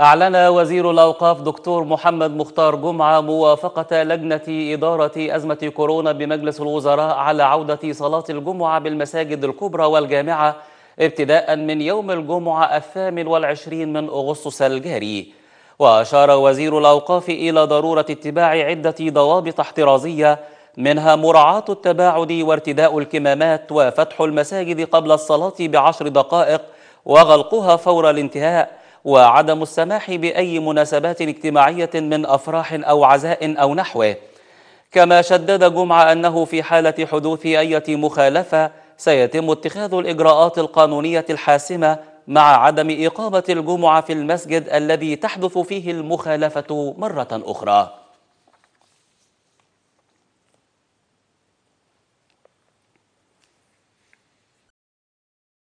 أعلن وزير الأوقاف دكتور محمد مختار جمعة موافقة لجنة إدارة أزمة كورونا بمجلس الوزراء على عودة صلاة الجمعة بالمساجد الكبرى والجامعة ابتداء من يوم الجمعة الثامن والعشرين من أغسطس الجاري وأشار وزير الأوقاف إلى ضرورة اتباع عدة ضوابط احترازية منها مراعاة التباعد وارتداء الكمامات وفتح المساجد قبل الصلاة بعشر دقائق وغلقها فور الانتهاء وعدم السماح بأي مناسبات اجتماعية من أفراح أو عزاء أو نحوه كما شدد جمعة أنه في حالة حدوث أية مخالفة سيتم اتخاذ الإجراءات القانونية الحاسمة مع عدم إقامة الجمعة في المسجد الذي تحدث فيه المخالفة مرة أخرى